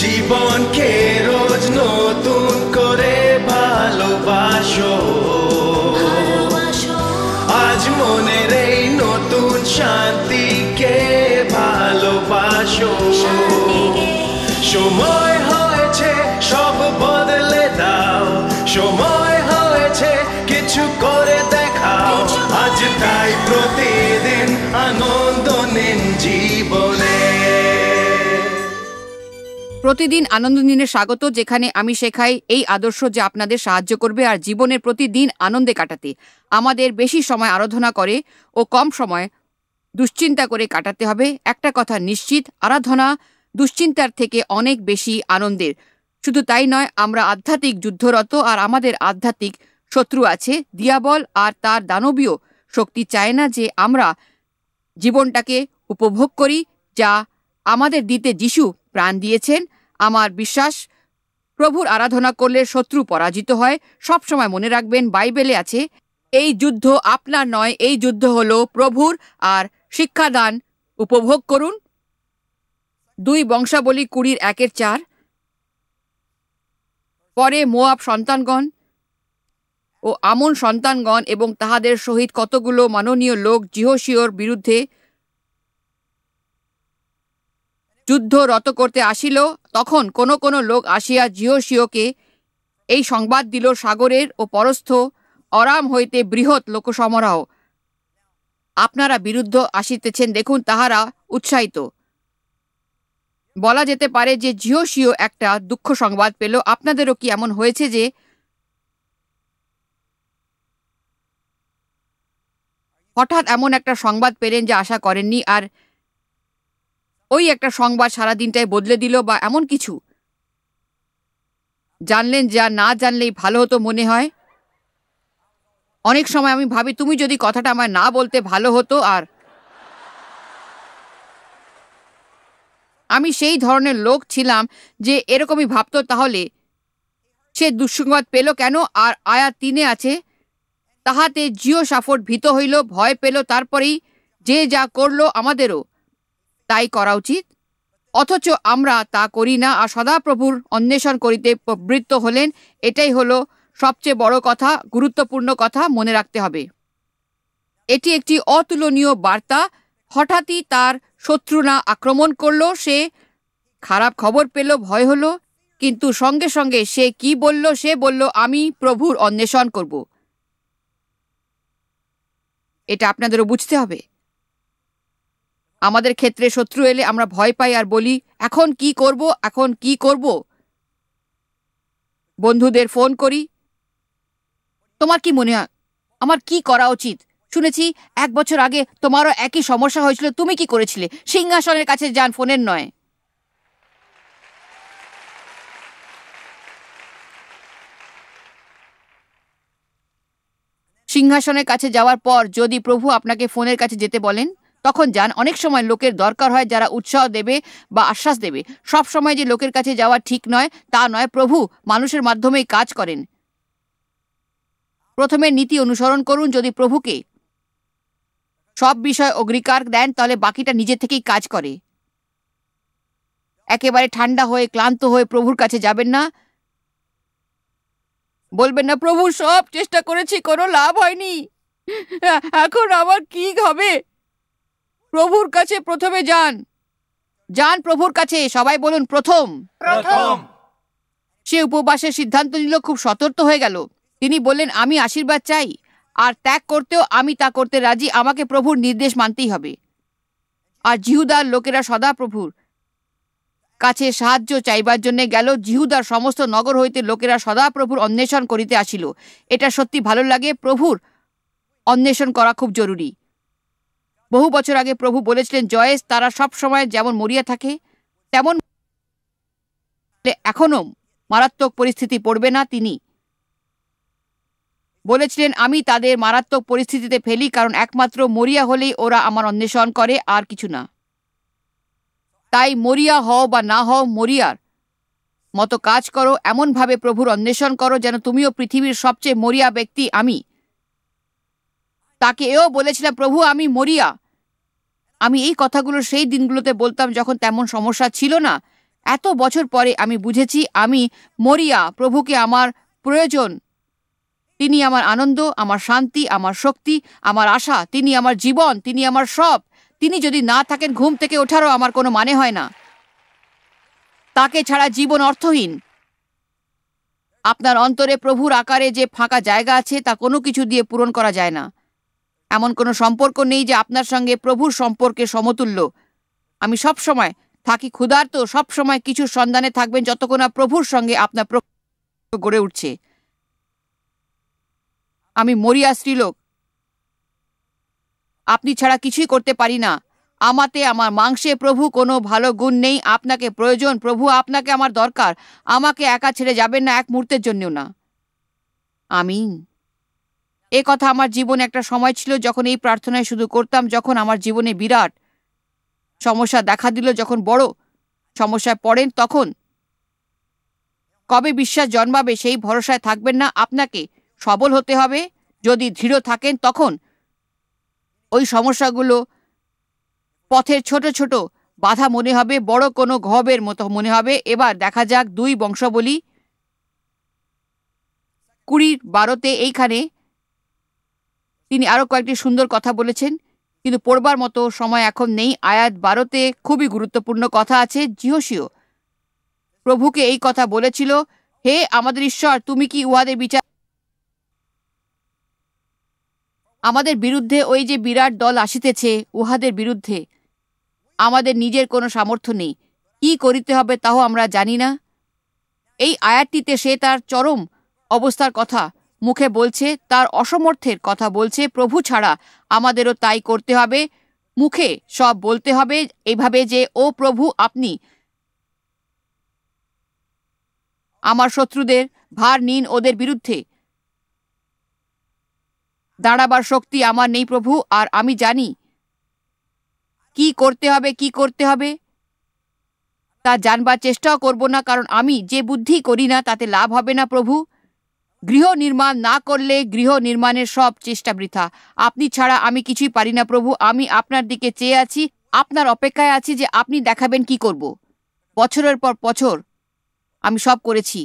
জীবনকে রোজ নতুন করে ভালোবাসো আজ মনের এই নতুন শান্তিকে ভালোবাসো সময় প্রতিদিন আনন্দ দিনে স্বাগত যেখানে আমি শেখাই এই আদর্শ যে আপনাদের সাহায্য করবে আর জীবনের প্রতিদিন আনন্দে কাটাতে আমাদের বেশি সময় আরাধনা করে ও কম সময় দুশ্চিন্তা করে কাটাতে হবে একটা কথা নিশ্চিত আরাধনা দুশ্চিন্তার থেকে অনেক বেশি আনন্দের শুধু তাই নয় আমরা আধ্যাত্মিক যুদ্ধরত আর আমাদের আধ্যাত্মিক শত্রু আছে দিয়াবল আর তার দানবীয় শক্তি চায় না যে আমরা জীবনটাকে উপভোগ করি যা আমাদের দিতে যিশু প্রাণ দিয়েছেন আমার বিশ্বাস প্রভুর আরাধনা করলে শত্রু পরাজিত হয় সবসময় মনে রাখবেন বাইবেলে আছে এই যুদ্ধ আপনার নয় এই যুদ্ধ হল প্রভুর আর শিক্ষাদান উপভোগ করুন দুই বংশাবলী কুড়ির একের চার পরে মোয়াব সন্তানগণ ও আমন সন্তানগণ এবং তাহাদের সহিত কতগুলো মাননীয় লোক জিহসিওর বিরুদ্ধে যুদ্ধ রত করতে আসিল তখন কোন কোন লোক আসিয়া জিওশিওকে এই সংবাদ দিল সাগরের ও পরস্থ অরাম হইতে বৃহৎ লোকসমরাও আপনারা বিরুদ্ধ আসিতেছেন দেখুন তাহারা উৎসাহিত বলা যেতে পারে যে জিওশিও একটা দুঃখ সংবাদ পেল আপনাদেরও কি এমন হয়েছে যে হঠাৎ এমন একটা সংবাদ পেলেন যে আশা করেননি আর ওই একটা সংবাদ সারা দিনটাই বদলে দিল বা এমন কিছু জানলেন যা না জানলেই ভালো হতো মনে হয় অনেক সময় আমি ভাবি তুমি যদি কথাটা আমার না বলতে ভালো হতো আর আমি সেই ধরনের লোক ছিলাম যে এরকমই ভাবতো তাহলে সে দুঃসংবাদ পেল কেন আর আয়া তিনে আছে তাহাতে জিও সাফট ভীত হইল ভয় পেল তারপরেই যে যা করলো আমাদেরও তাই করা উচিত অথচ আমরা তা করি না আর সদাপ্রভুর অন্বেষণ করিতে প্রবৃত্ত হলেন এটাই হলো সবচেয়ে বড় কথা গুরুত্বপূর্ণ কথা মনে রাখতে হবে এটি একটি অতুলনীয় বার্তা হঠাৎই তার না আক্রমণ করল সে খারাপ খবর পেল ভয় হলো কিন্তু সঙ্গে সঙ্গে সে কি বলল সে বলল আমি প্রভুর অন্বেষণ করব এটা আপনাদেরও বুঝতে হবে আমাদের ক্ষেত্রে শত্রু এলে আমরা ভয় পাই আর বলি এখন কি করব এখন কি করব বন্ধুদের ফোন করি তোমার কি মনে হয় আমার কি করা উচিত শুনেছি এক বছর আগে তোমারও একই সমস্যা হয়েছিল তুমি কি করেছিলে সিংহাসনের কাছে যান ফোনের নয় সিংহাসনের কাছে যাওয়ার পর যদি প্রভু আপনাকে ফোনের কাছে যেতে বলেন তখন যান অনেক সময় লোকের দরকার হয় যারা উৎসাহ দেবে বা আশ্বাস দেবে সব সময় যে লোকের কাছে যাওয়া ঠিক নয় তা নয় প্রভু মানুষের মাধ্যমেই কাজ করেন প্রথমে নীতি অনুসরণ করুন যদি প্রভুকে সব বিষয় অগ্রিকার দেন তাহলে বাকিটা নিজে থেকেই কাজ করে একেবারে ঠান্ডা হয়ে ক্লান্ত হয়ে প্রভুর কাছে যাবেন না বলবেন না প্রভু সব চেষ্টা করেছি কোনো লাভ হয়নি এখন আবার কি হবে প্রভুর কাছে প্রথমে যান যান প্রভুর কাছে সবাই বলুন প্রথম প্রথম সে উপবাসের সিদ্ধান্ত নিল খুব সতর্ক হয়ে গেল তিনি বললেন আমি আশীর্বাদ চাই আর ত্যাগ করতেও আমি তা করতে রাজি আমাকে প্রভুর নির্দেশ মানতেই হবে আর জিহুদার লোকেরা সদা প্রভুর কাছে সাহায্য চাইবার জন্য গেল জিহুদার সমস্ত নগর হইতে লোকেরা সদা প্রভুর অন্বেষণ করিতে আসিল এটা সত্যি ভালো লাগে প্রভুর অন্বেষণ করা খুব জরুরি বহু বছর আগে প্রভু বলেছিলেন জয়েস তারা সব সময় যেমন মরিয়া থাকে তেমন এখনো মারাত্মক পরিস্থিতি পড়বে না তিনি বলেছিলেন আমি তাদের মারাত্মক পরিস্থিতিতে ফেলি কারণ একমাত্র মরিয়া হলেই ওরা আমার অন্বেষণ করে আর কিছু না তাই মরিয়া হও বা না হও মরিয়ার মতো কাজ করো এমনভাবে প্রভুর অন্বেষণ করো যেন তুমিও পৃথিবীর সবচেয়ে মরিয়া ব্যক্তি আমি তাকে এও বলেছিলাম প্রভু আমি মরিয়া আমি এই কথাগুলো সেই দিনগুলোতে বলতাম যখন তেমন সমস্যা ছিল না এত বছর পরে আমি বুঝেছি আমি মরিয়া প্রভুকে আমার প্রয়োজন তিনি আমার আনন্দ আমার শান্তি আমার শক্তি আমার আশা তিনি আমার জীবন তিনি আমার সব তিনি যদি না থাকেন ঘুম থেকে ওঠারও আমার কোনো মানে হয় না তাকে ছাড়া জীবন অর্থহীন আপনার অন্তরে প্রভুর আকারে যে ফাঁকা জায়গা আছে তা কোনো কিছু দিয়ে পূরণ করা যায় না এমন কোনো সম্পর্ক নেই যে আপনার সঙ্গে প্রভুর সম্পর্কে সমতুল্য আমি সব সময় থাকি ক্ষুধার্ত সব সময় কিছু সন্ধানে থাকবেন যতক্ষণ না প্রভুর সঙ্গে আপনার গড়ে উঠছে আমি মরিয়া স্ত্রীলোক আপনি ছাড়া কিছুই করতে পারি না আমাতে আমার মাংসে প্রভু কোনো ভালো গুণ নেই আপনাকে প্রয়োজন প্রভু আপনাকে আমার দরকার আমাকে একা ছেড়ে যাবেন না এক মুহূর্তের জন্যও না আমিন এ কথা আমার জীবনে একটা সময় ছিল যখন এই প্রার্থনায় শুধু করতাম যখন আমার জীবনে বিরাট সমস্যা দেখা দিল যখন বড় সমস্যায় পড়েন তখন কবে বিশ্বাস জন্মাবে সেই ভরসায় থাকবেন না আপনাকে সবল হতে হবে যদি দৃঢ় থাকেন তখন ওই সমস্যাগুলো পথের ছোট ছোট বাধা মনে হবে বড় কোনো ঘবের মতো মনে হবে এবার দেখা যাক দুই বংশবলী কুড়ির বারোতে এইখানে তিনি আরও কয়েকটি সুন্দর কথা বলেছেন কিন্তু পড়বার মতো সময় এখন নেই আয়াত বারোতে খুবই গুরুত্বপূর্ণ কথা আছে জিহসিও প্রভুকে এই কথা বলেছিল হে আমাদের ঈশ্বর তুমি কি উহাদের বিচার আমাদের বিরুদ্ধে ওই যে বিরাট দল আসিতেছে উহাদের বিরুদ্ধে আমাদের নিজের কোনো সামর্থ্য নেই কি করিতে হবে তাও আমরা জানি না এই আয়াতটিতে সে তার চরম অবস্থার কথা মুখে বলছে তার অসমর্থের কথা বলছে প্রভু ছাড়া আমাদেরও তাই করতে হবে মুখে সব বলতে হবে এইভাবে যে ও প্রভু আপনি আমার শত্রুদের ভার নিন ওদের বিরুদ্ধে দাঁড়াবার শক্তি আমার নেই প্রভু আর আমি জানি কি করতে হবে কি করতে হবে তা জানবার চেষ্টাও করব না কারণ আমি যে বুদ্ধি করি না তাতে লাভ হবে না প্রভু গৃহ নির্মাণ না করলে গৃহ নির্মাণের সব চেষ্টা বৃথা আপনি ছাড়া আমি কিছুই পারি না প্রভু আমি আপনার দিকে চেয়ে আছি আপনার অপেক্ষায় আছি যে আপনি দেখাবেন কি করব বছরের পর বছর আমি সব করেছি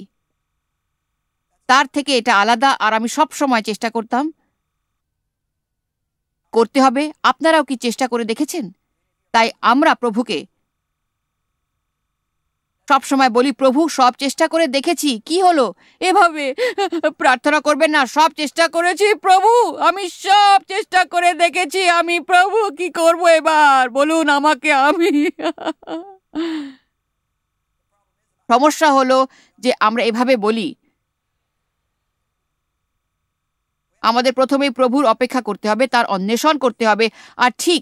তার থেকে এটা আলাদা আর আমি সব সময় চেষ্টা করতাম করতে হবে আপনারাও কি চেষ্টা করে দেখেছেন তাই আমরা প্রভুকে সব সময় বলি প্রভু সব চেষ্টা করে দেখেছি কি হলো এভাবে প্রার্থনা করবেন না সব চেষ্টা করেছি প্রভু আমি সব চেষ্টা করে দেখেছি আমি প্রভু কি করব এবার বলুন আমাকে আমি সমস্যা হলো যে আমরা এভাবে বলি আমাদের প্রথমেই প্রভুর অপেক্ষা করতে হবে তার অন্বেষণ করতে হবে আর ঠিক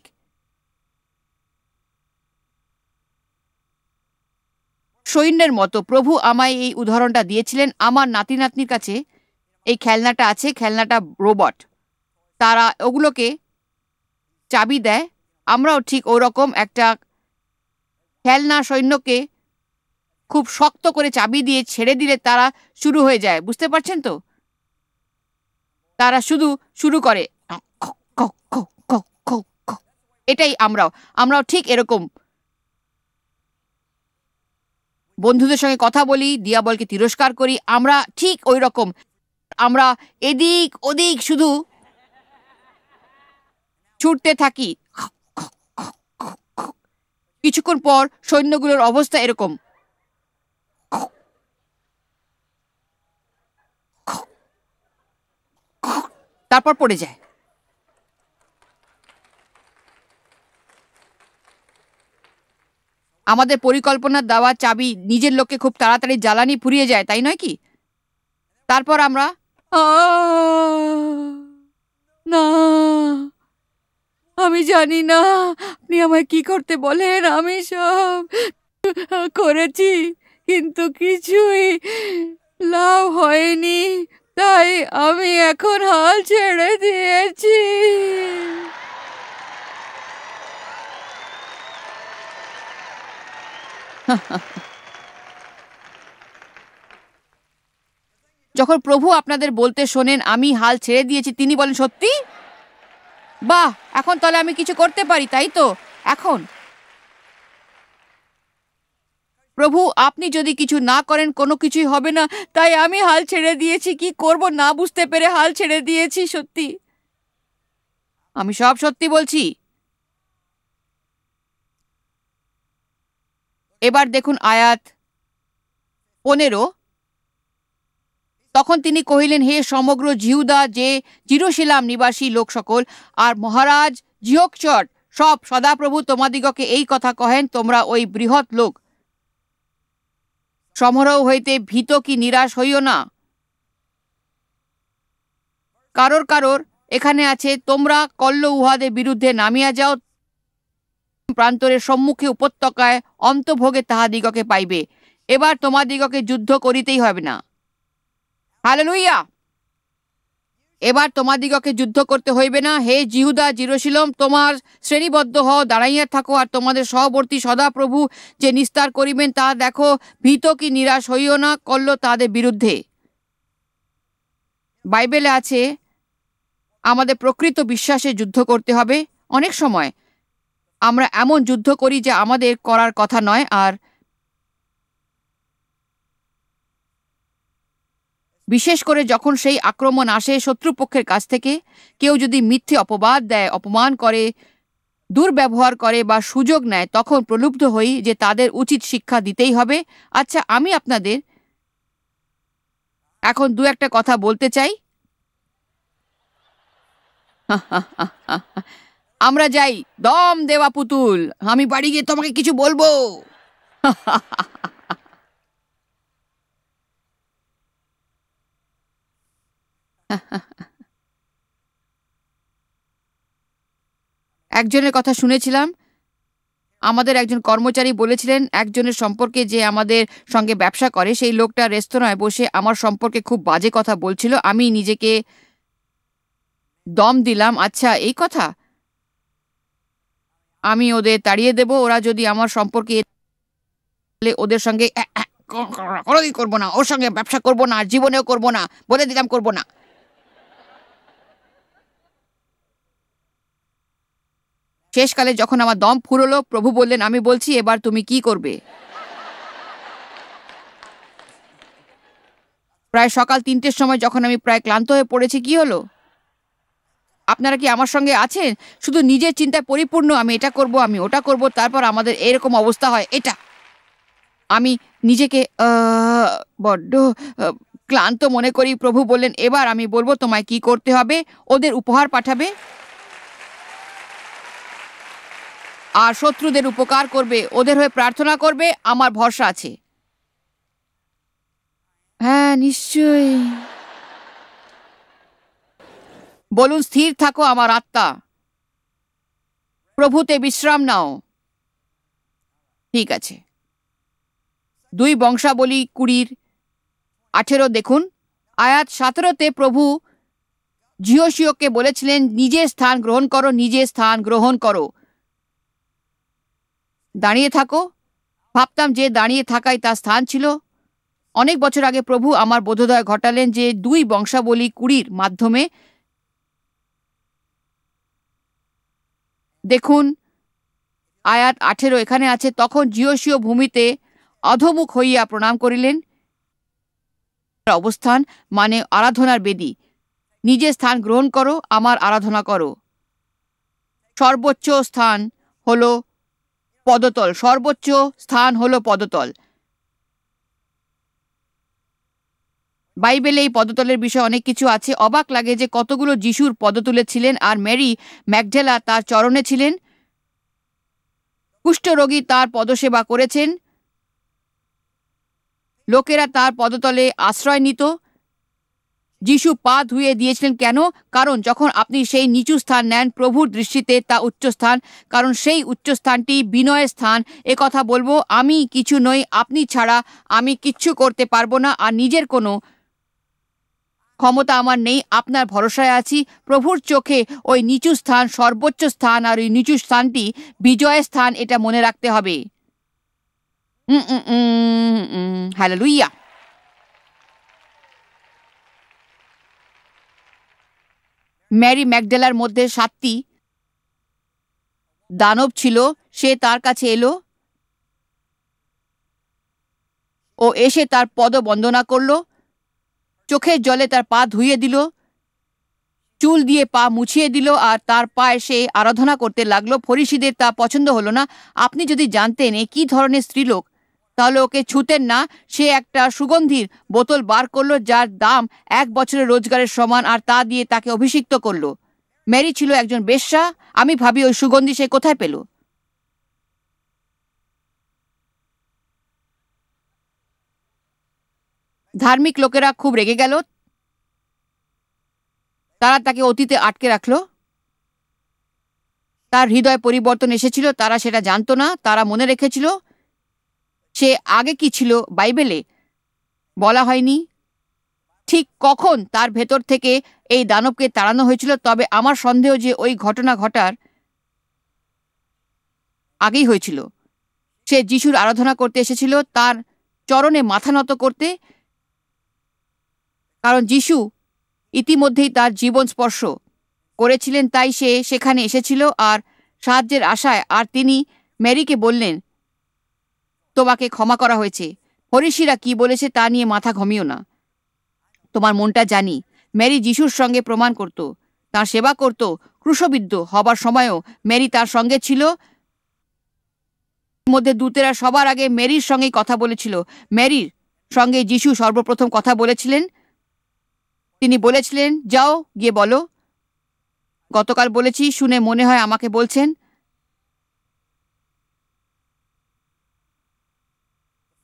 সৈন্যের মতো প্রভু আমায় এই উদাহরণটা দিয়েছিলেন আমার নাতি নাতনির কাছে এই খেলনাটা আছে খেলনাটা রোবট তারা ওগুলোকে চাবি দেয় আমরাও ঠিক ওরকম একটা খেলনা সৈন্যকে খুব শক্ত করে চাবি দিয়ে ছেড়ে দিলে তারা শুরু হয়ে যায় বুঝতে পারছেন তো তারা শুধু শুরু করে এটাই আমরাও আমরাও ঠিক এরকম বন্ধুদের সঙ্গে কথা বলি দিয়া বলকে তিরস্কার করি আমরা ঠিক ওই রকম আমরা এদিক ওদিক শুধু ছুটতে থাকি কিছুক্ষণ পর সৈন্যগুলোর অবস্থা এরকম তারপর পড়ে যায় আমাদের পরিকল্পনা দেওয়া চাবি নিজের লোককে খুব তাড়াতাড়ি জ্বালানি ফুরিয়ে যায় তাই নয় কি তারপর আমরা না আমি জানি না আপনি আমায় কি করতে বলেন আমি সব করেছি কিন্তু কিছুই লাভ হয়নি তাই আমি এখন হাল ছেড়ে দিয়েছি যখন প্রভু আপনাদের বলতে শোনেন আমি হাল ছেড়ে দিয়েছি তিনি বলেন সত্যি বাহ এখন তাহলে আমি কিছু করতে পারি তাই তো এখন প্রভু আপনি যদি কিছু না করেন কোনো কিছুই হবে না তাই আমি হাল ছেড়ে দিয়েছি কি করব না বুঝতে পেরে হাল ছেড়ে দিয়েছি সত্যি আমি সব সত্যি বলছি এবার দেখুন আয়াত পনেরো তখন তিনি কহিলেন হে সমগ্র জিহুদা যে চিরশিলাম নিবাসী লোক সকল আর মহারাজ জিহকচট সব সদাপ্রভু তোমাদিগকে এই কথা কহেন তোমরা ওই বৃহৎ লোক সমরহ হইতে ভীত কি নিরাশ হইও না কারোর কারোর এখানে আছে তোমরা কল্ল উহাদের বিরুদ্ধে নামিয়া যাও প্রান্তরের সম্মুখে উপত্যকায় অন্তভোগে তাহাদিগকে পাইবে এবার তোমাদিগকে যুদ্ধ করিতেই হবে না হালেলুইয়া এবার তোমাদিগকে যুদ্ধ করতে হইবে না হে জিহুদা জিরোশিলম তোমার শ্রেণীবদ্ধ হও দাঁড়াইয়া থাকো আর তোমাদের সহবর্তী সদাপ্রভু যে নিস্তার করিবেন তা দেখো ভীত কি নিরাশ হইও না করল তাদের বিরুদ্ধে বাইবেলে আছে আমাদের প্রকৃত বিশ্বাসে যুদ্ধ করতে হবে অনেক সময় আমরা এমন যুদ্ধ করি যে আমাদের করার কথা নয় আর বিশেষ করে যখন সেই আক্রমণ আসে শত্রুপক্ষের কাছ থেকে কেউ যদি মিথ্যে অপবাদ দেয় অপমান করে দুর্ব্যবহার করে বা সুযোগ নেয় তখন প্রলুব্ধ হই যে তাদের উচিত শিক্ষা দিতেই হবে আচ্ছা আমি আপনাদের এখন দু একটা কথা বলতে চাই আমরা যাই দম দেওয়া পুতুল আমি বাড়ি গিয়ে তোমাকে কিছু বলবো একজনের কথা শুনেছিলাম আমাদের একজন কর্মচারী বলেছিলেন একজনের সম্পর্কে যে আমাদের সঙ্গে ব্যবসা করে সেই লোকটা রেস্তোরাঁয় বসে আমার সম্পর্কে খুব বাজে কথা বলছিল আমি নিজেকে দম দিলাম আচ্ছা এই কথা আমি ওদের তাড়িয়ে দেব ওরা যদি আমার সম্পর্কে ওদের সঙ্গে কোনোদিন করবো না ওর সঙ্গে ব্যবসা করব না জীবনেও করব না বলে দিলাম করব না শেষকালে যখন আমার দম ফুরলো প্রভু বললেন আমি বলছি এবার তুমি কি করবে প্রায় সকাল তিনটের সময় যখন আমি প্রায় ক্লান্ত হয়ে পড়েছি কি হলো আপনারা কি আমার সঙ্গে আছেন শুধু নিজের চিন্তায় পরিপূর্ণ আমি এটা করব আমি ওটা করব তারপর আমাদের এরকম অবস্থা হয় এটা আমি নিজেকে বড্ড ক্লান্ত মনে করি প্রভু বললেন এবার আমি বলবো তোমায় কি করতে হবে ওদের উপহার পাঠাবে আর শত্রুদের উপকার করবে ওদের হয়ে প্রার্থনা করবে আমার ভরসা আছে হ্যাঁ নিশ্চয়ই বলুন স্থির থাকো আমার আত্মা প্রভুতে বিশ্রাম নাও ঠিক আছে দুই বংশাবলী কুড়ির আঠেরো দেখুন আয়াত সতেরোতে প্রভু জিওসিওকে বলেছিলেন নিজে স্থান গ্রহণ করো নিজে স্থান গ্রহণ করো দাঁড়িয়ে থাকো ভাবতাম যে দাঁড়িয়ে থাকাই তার স্থান ছিল অনেক বছর আগে প্রভু আমার বোধোদয় ঘটালেন যে দুই বংশাবলী কুড়ির মাধ্যমে দেখুন আয়াত আঠেরো এখানে আছে তখন জিওসীয় ভূমিতে অধমুখ হইয়া প্রণাম করিলেন অবস্থান মানে আরাধনার বেদী নিজের স্থান গ্রহণ করো আমার আরাধনা করো সর্বোচ্চ স্থান হল পদতল সর্বোচ্চ স্থান হল পদতল বাইবেলে এই পদতলের বিষয়ে অনেক কিছু আছে অবাক লাগে যে কতগুলো যিশুর পদতুলে ছিলেন আর মেরি ম্যাকডেলা তার চরণে ছিলেন কুষ্ঠরোগী তার পদসেবা করেছেন লোকেরা তার পদতলে আশ্রয় নিত যিশু পা ধুয়ে দিয়েছিলেন কেন কারণ যখন আপনি সেই নিচু স্থান নেন প্রভুর দৃষ্টিতে তা উচ্চস্থান কারণ সেই উচ্চস্থানটি বিনয়ের স্থান এ কথা বলবো আমি কিছু নই আপনি ছাড়া আমি কিচ্ছু করতে পারবো না আর নিজের কোনো ক্ষমতা আমার নেই আপনার ভরসায় আছি প্রভুর চোখে ওই নিচু স্থান সর্বোচ্চ স্থান আর ওই নিচু স্থানটি বিজয়ের স্থান এটা মনে রাখতে হবে হ্যালো লুইয়া ম্যারি ম্যাকডেলার মধ্যে সাতটি দানব ছিল সে তার কাছে এলো ও এসে তার পদ বন্দনা করলো চোখের জলে তার পা ধুইয়ে দিল চুল দিয়ে পা মুছিয়ে দিল আর তার পায়ে সে আরাধনা করতে লাগলো ফরিসিদের তা পছন্দ হলো না আপনি যদি জানতেন এ কী ধরনের স্ত্রীলোক তাহলে ওকে ছুতেন না সে একটা সুগন্ধির বোতল বার করলো যার দাম এক বছরের রোজগারের সমান আর তা দিয়ে তাকে অভিষিক্ত করলো ম্যারি ছিল একজন বেশ্যা আমি ভাবি ওই সুগন্ধি সে কোথায় পেলো ধার্মিক লোকেরা খুব রেগে গেল তারা তাকে অতীতে আটকে রাখল তার হৃদয় পরিবর্তন এসেছিল তারা সেটা জানতো না তারা মনে রেখেছিল সে আগে কি ছিল বাইবেলে বলা হয়নি ঠিক কখন তার ভেতর থেকে এই দানবকে তাড়ানো হয়েছিল তবে আমার সন্দেহ যে ওই ঘটনা ঘটার আগেই হয়েছিল সে যিশুর আরাধনা করতে এসেছিল তার চরণে মাথা নত করতে কারণ যিশু ইতিমধ্যেই তার জীবন স্পর্শ করেছিলেন তাই সে সেখানে এসেছিল আর সাহায্যের আশায় আর তিনি ম্যারিকে বললেন তোমাকে ক্ষমা করা হয়েছে হরিষিরা কি বলেছে তা নিয়ে মাথা ঘমিও না তোমার মনটা জানি ম্যারি যিশুর সঙ্গে প্রমাণ করত তার সেবা করত ক্রুশবিদ্ধ হবার সময়ও ম্যারি তার সঙ্গে ছিল মধ্যে দূতেরা সবার আগে মেরির সঙ্গেই কথা বলেছিল মেরির সঙ্গে যিশু সর্বপ্রথম কথা বলেছিলেন তিনি বলেছিলেন যাও গিয়ে বলো গতকাল বলেছি শুনে মনে হয় আমাকে বলছেন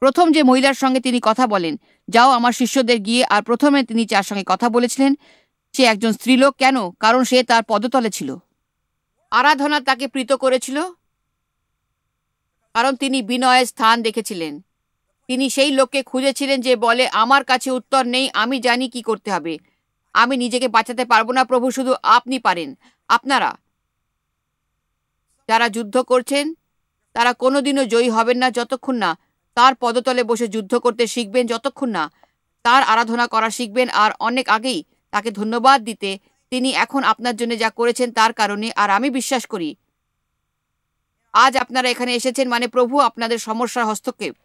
প্রথম যে মহিলার সঙ্গে তিনি কথা বলেন যাও আমার শিষ্যদের গিয়ে আর প্রথমে তিনি যার সঙ্গে কথা বলেছিলেন সে একজন স্ত্রীলোক কেন কারণ সে তার পদতলে ছিল আরাধনা তাকে প্রীত করেছিল কারণ তিনি বিনয়ের স্থান দেখেছিলেন তিনি সেই লোককে খুঁজেছিলেন যে বলে আমার কাছে উত্তর নেই আমি জানি কি করতে হবে আমি নিজেকে বাঁচাতে পারবো না প্রভু শুধু আপনি পারেন আপনারা যারা যুদ্ধ করছেন তারা কোনোদিনও জয়ী হবেন না যতক্ষণ না তার পদতলে বসে যুদ্ধ করতে শিখবেন যতক্ষণ না তার আরাধনা করা শিখবেন আর অনেক আগেই তাকে ধন্যবাদ দিতে তিনি এখন আপনার জন্য যা করেছেন তার কারণে আর আমি বিশ্বাস করি আজ আপনারা এখানে এসেছেন মানে প্রভু আপনাদের সমস্যার হস্তক্ষেপ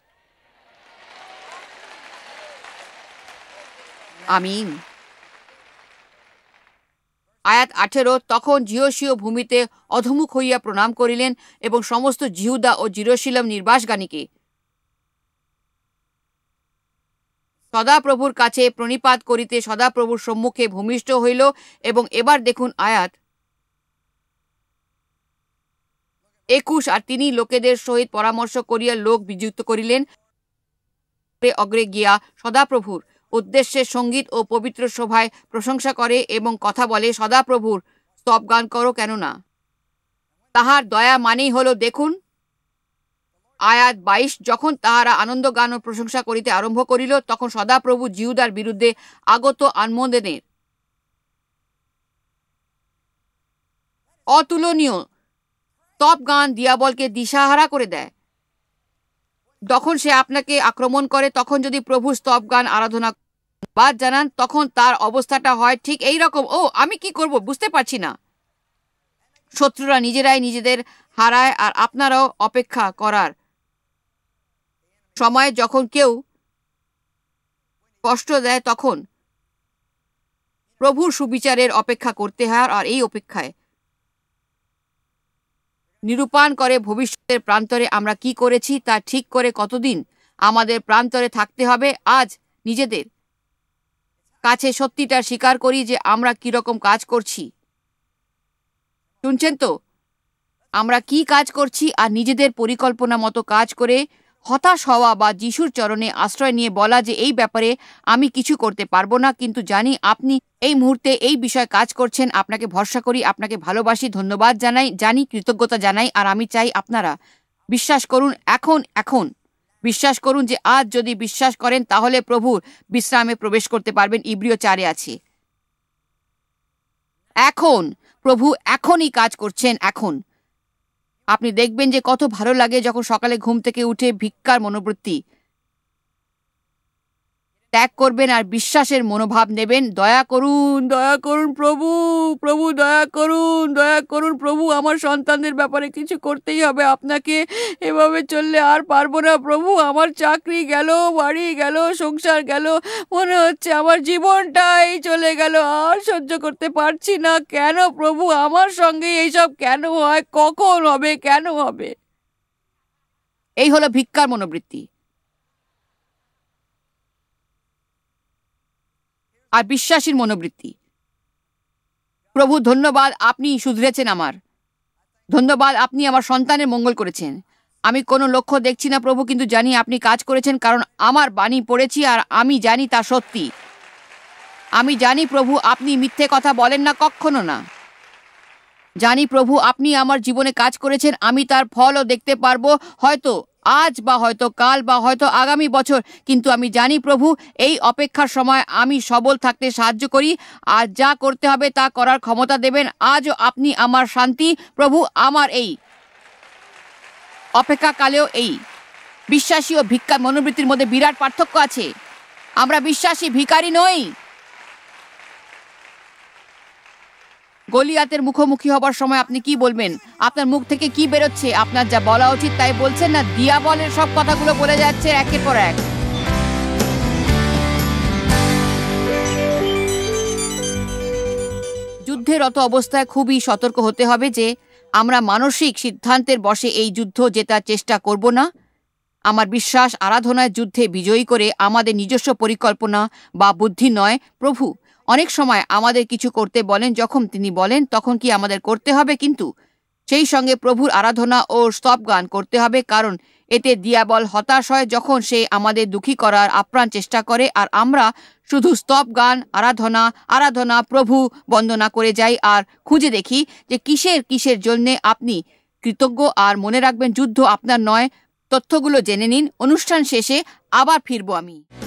আমিন আয়াত আঠেরো তখন জিওসীয় ভূমিতে অধমুখ হইয়া প্রণাম করিলেন এবং সমস্ত জিহুদা ও জিরোশিলাম নির্বাসগানীকে সদাপ্রভুর কাছে প্রণিপাত করিতে সদাপ্রভুর সম্মুখে ভূমিষ্ঠ হইল এবং এবার দেখুন আয়াত একুশ আর তিনি লোকেদের সহিত পরামর্শ করিয়া লোক বিযুক্ত করিলেন অগ্রে গিয়া সদাপ্রভুর উদ্দেশ্যে সঙ্গীত ও পবিত্র সভায় প্রশংসা করে এবং কথা বলে সদাপ্রভুর গান করো কেননা তাহার দয়া মানেই হলো দেখুন আয়াত বাইশ যখন তাহারা আনন্দ গান ও প্রশংসা করিতে আরম্ভ করিল তখন সদাপ্রভু জিউদার বিরুদ্ধে আগত আনমোদনের অতুলনীয় তপ গান দিয়াবলকে দিশাহারা করে দেয় যখন সে আপনাকে আক্রমণ করে তখন যদি প্রভু স্তবগান আরাধনা বাদ জানান তখন তার অবস্থাটা হয় ঠিক এই রকম ও আমি কি করব বুঝতে পারছি না শত্রুরা নিজেরাই নিজেদের হারায় আর আপনারাও অপেক্ষা করার সময় যখন কেউ কষ্ট দেয় তখন প্রভুর সুবিচারের অপেক্ষা করতে হয় আর এই অপেক্ষায় নিরূপণ করে ভবিষ্যতের প্রান্তরে আমরা কি করেছি তা ঠিক করে কতদিন আমাদের প্রান্তরে থাকতে হবে আজ নিজেদের কাছে সত্যিটা স্বীকার করি যে আমরা কীরকম কাজ করছি শুনছেন তো আমরা কি কাজ করছি আর নিজেদের পরিকল্পনা মতো কাজ করে হতাশ হওয়া বা যিশুর চরণে আশ্রয় নিয়ে বলা যে এই ব্যাপারে আমি কিছু করতে পারবো না কিন্তু জানি আপনি এই মুহূর্তে এই বিষয়ে কাজ করছেন আপনাকে ভরসা করি আপনাকে ভালোবাসি ধন্যবাদ জানাই জানি কৃতজ্ঞতা জানাই আর আমি চাই আপনারা বিশ্বাস করুন এখন এখন বিশ্বাস করুন যে আজ যদি বিশ্বাস করেন তাহলে প্রভুর বিশ্রামে প্রবেশ করতে পারবেন ইব্রিয় চারে আছে এখন প্রভু এখনই কাজ করছেন এখন আপনি দেখবেন যে কত ভালো লাগে যখন সকালে ঘুম থেকে উঠে ভিক্ষার মনোবৃত্তি ত্যাগ করবেন আর বিশ্বাসের মনোভাব নেবেন দয়া করুন দয়া করুন প্রভু প্রভু দয়া করুন দয়া করুন প্রভু আমার সন্তানদের ব্যাপারে কিছু করতেই হবে আপনাকে এভাবে চললে আর পারবো না প্রভু আমার চাকরি গেল বাড়ি গেল সংসার গেল মনে হচ্ছে আমার জীবনটাই চলে গেল আর সহ্য করতে পারছি না কেন প্রভু আমার সঙ্গে এইসব কেন হয় কখন হবে কেন হবে এই হলো ভিক্ষার মনোবৃত্তি আর বিশ্বাসীর মনোবৃত্তি প্রভু ধন্যবাদ আপনি শুধরেছেন আমার ধন্যবাদ আপনি আমার সন্তানের মঙ্গল করেছেন আমি কোনো লক্ষ্য দেখছি না প্রভু কিন্তু জানি আপনি কাজ করেছেন কারণ আমার বাণী পড়েছি আর আমি জানি তা সত্যি আমি জানি প্রভু আপনি মিথ্যে কথা বলেন না কখনো না জানি প্রভু আপনি আমার জীবনে কাজ করেছেন আমি তার ফলও দেখতে পারবো হয়তো আজ বা হয়তো কাল বা হয়তো আগামী বছর কিন্তু আমি জানি প্রভু এই অপেক্ষার সময় আমি সবল থাকতে সাহায্য করি আর যা করতে হবে তা করার ক্ষমতা দেবেন আজও আপনি আমার শান্তি প্রভু আমার এই অপেক্ষাকালেও এই বিশ্বাসী ও ভিক্ষা মনোবৃত্তির মধ্যে বিরাট পার্থক্য আছে আমরা বিশ্বাসী ভিকারি নই গলিয়াতের মুখোমুখি হবার সময় আপনি কি বলবেন আপনার মুখ থেকে কি বেরোচ্ছে আপনার যা বলা উচিত তাই বলছেন না দিয়া বলের সব কথাগুলো বলে যাচ্ছে একের পর এক যুদ্ধেরত অবস্থায় খুবই সতর্ক হতে হবে যে আমরা মানসিক সিদ্ধান্তের বসে এই যুদ্ধ জেতার চেষ্টা করব না আমার বিশ্বাস আরাধনায় যুদ্ধে বিজয়ী করে আমাদের নিজস্ব পরিকল্পনা বা বুদ্ধি নয় প্রভু অনেক সময় আমাদের কিছু করতে বলেন যখন তিনি বলেন তখন কি আমাদের করতে হবে কিন্তু সেই সঙ্গে প্রভুর আরাধনা ও স্তবগান করতে হবে কারণ এতে দিয়াবল হতাশ হয় যখন সে আমাদের দুঃখী করার আপ্রাণ চেষ্টা করে আর আমরা শুধু স্তবগান আরাধনা আরাধনা প্রভু বন্দনা করে যাই আর খুঁজে দেখি যে কিসের কিসের জন্যে আপনি কৃতজ্ঞ আর মনে রাখবেন যুদ্ধ আপনার নয় তথ্যগুলো জেনে নিন অনুষ্ঠান শেষে আবার ফিরবো আমি